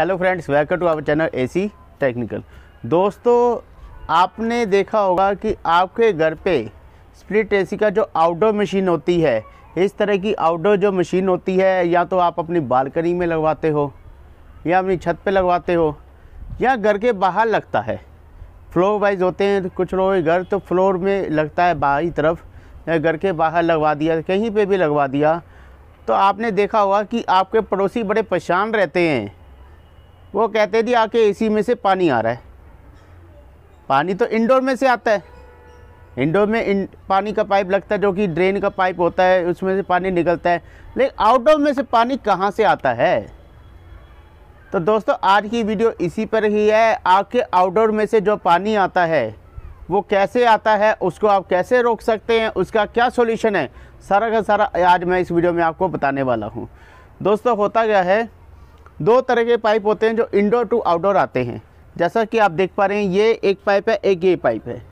hello friends welcome to our channel AC technical दोस्तों आपने देखा होगा कि आपके घर पे स्प्लिट एसी का जो आउटडोर मशीन होती है इस तरह की आउटडोर जो मशीन होती है या तो आप अपनी बालकनी में लगवाते हो या अपनी छत पे लगवाते हो या घर के बाहर लगता है फ्लोर वाइज होते हैं तो कुछ लोग घर तो फ्लोर में लगता है बाहरी तरफ या घर के बाहर लगवा दिया कहीं पर भी लगवा दिया तो आपने देखा होगा कि आपके पड़ोसी बड़े परेशान रहते हैं वो कहते थे आके एसी में से पानी आ रहा है पानी तो इंडोर में से आता है इंडोर में इन, पानी का पाइप लगता है जो कि ड्रेन का पाइप होता है उसमें से पानी निकलता है लेकिन आउटडोर में से पानी कहाँ से आता है तो दोस्तों आज की वीडियो इसी पर ही है आपके आउटडोर में से जो पानी आता है वो कैसे आता है उसको आप कैसे रोक सकते हैं उसका क्या सॉल्यूशन है सारा का सारा आज मैं इस वीडियो में आपको बताने वाला हूँ दोस्तों होता क्या है दो तरह के पाइप होते हैं जो इंडोर टू आउटडोर आते हैं जैसा कि आप देख पा रहे हैं ये एक पाइप है एक ये पाइप है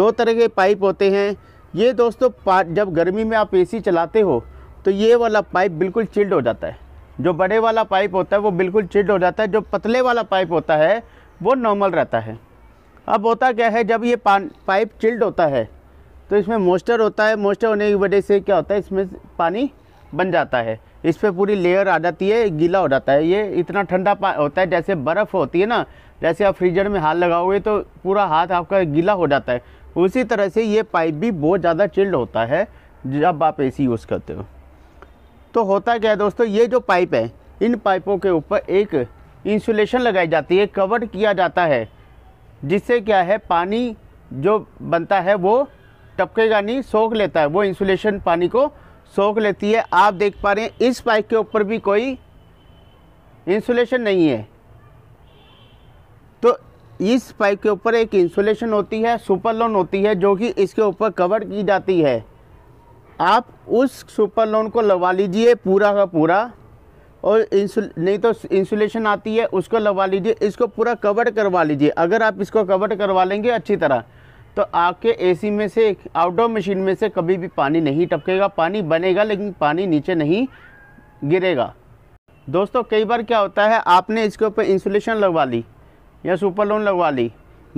दो तरह के पाइप होते हैं ये दोस्तों पा जब गर्मी में आप एसी चलाते हो तो ये वाला पाइप बिल्कुल चिल्ड हो जाता है जो बड़े वाला पाइप होता है वो बिल्कुल चिल्ड हो जाता है जो पतले वाला पाइप होता है वो नॉर्मल रहता है अब होता क्या है जब ये पाइप चिल्ड होता है तो इसमें मोस्टर होता है मोस्टर होने की वजह से क्या होता है इसमें पानी बन जाता है इस पर पूरी लेयर आ जाती है गीला हो जाता है ये इतना ठंडा होता है जैसे बर्फ़ होती है ना जैसे आप फ्रीजर में हाथ लगाओगे तो पूरा हाथ आपका गीला हो जाता है उसी तरह से ये पाइप भी बहुत ज़्यादा चिल्ड होता है जब आप ए यूज़ करते हो तो होता क्या है दोस्तों ये जो पाइप है इन पाइपों के ऊपर एक इंसुलेशन लगाई जाती है कवर किया जाता है जिससे क्या है पानी जो बनता है वो टपकेगा नहीं सोख लेता है वो इंसुलेशन पानी को सोख लेती है आप देख पा रहे हैं इस पाइप के ऊपर भी कोई इंसुलेशन नहीं है तो इस पाइप के ऊपर एक इंसुलेशन होती है सुपर लोन होती है जो कि इसके ऊपर कवर की जाती है आप उस सुपर लोन को लगा लीजिए पूरा का पूरा और इंसुल नहीं तो इंसुलेशन आती है उसको लगा लीजिए इसको पूरा कवर करवा लीजिए अगर आप इसको कवर करवा लेंगे अच्छी तरह तो आपके एसी में से आउटडोर मशीन में से कभी भी पानी नहीं टपकेगा पानी बनेगा लेकिन पानी नीचे नहीं गिरेगा दोस्तों कई बार क्या होता है आपने इसके ऊपर इंसुलेशन लगवा ली या सुपर लोन लगवा ली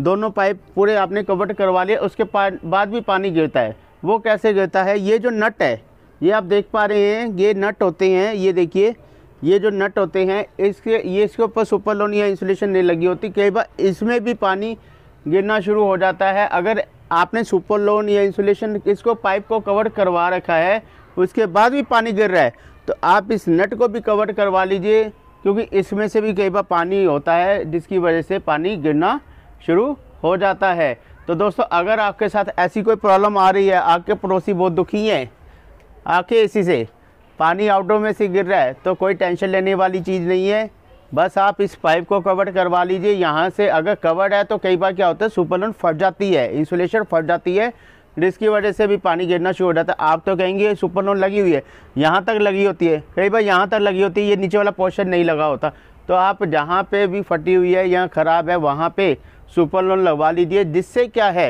दोनों पाइप पूरे आपने कवर करवा लिए उसके बाद भी पानी गिरता है वो कैसे गिरता है ये जो नट है ये आप देख पा रहे हैं ये नट होते हैं ये देखिए ये जो नट होते हैं इसके ये इसके ऊपर सुपर लोन या इंसुलेशन नहीं लगी होती कई बार इसमें भी पानी गिरना शुरू हो जाता है अगर आपने सुपर लोन या इंसुलेशन इसको पाइप को कवर करवा रखा है उसके बाद भी पानी गिर रहा है तो आप इस नट को भी कवर करवा लीजिए क्योंकि इसमें से भी कई बार पानी होता है जिसकी वजह से पानी गिरना शुरू हो जाता है तो दोस्तों अगर आपके साथ ऐसी कोई प्रॉब्लम आ रही है आपके पड़ोसी बहुत दुखी हैं आके इसी से पानी आउटडोर में से गिर रहा है तो कोई टेंशन लेने वाली चीज़ नहीं है बस आप इस पाइप को कवर करवा लीजिए यहाँ से अगर कवर है तो कई बार क्या होता है सुपरलोन फट जाती है इंसुलेशन फट जाती है जिसकी वजह से भी पानी गिरना शुरू हो जाता है आप तो कहेंगे सुपर लोन लगी हुई है यहाँ तक लगी होती है कई बार यहाँ तक लगी होती है ये नीचे वाला पोर्शन नहीं लगा होता तो आप जहाँ पे भी फटी हुई है या ख़राब है वहाँ पे सुपर लोन लगवा लीजिए जिससे क्या है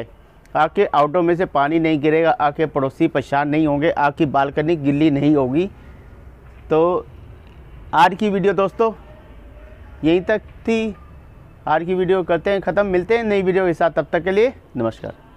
आपके ऑटो में से पानी नहीं गिरेगा आपके पड़ोसी परेशान नहीं होंगे आपकी बालकनी गिल्ली नहीं होगी तो आज की वीडियो दोस्तों यहीं तक थी आज की वीडियो करते हैं ख़त्म मिलते हैं नई वीडियो के साथ तब तक के लिए नमस्कार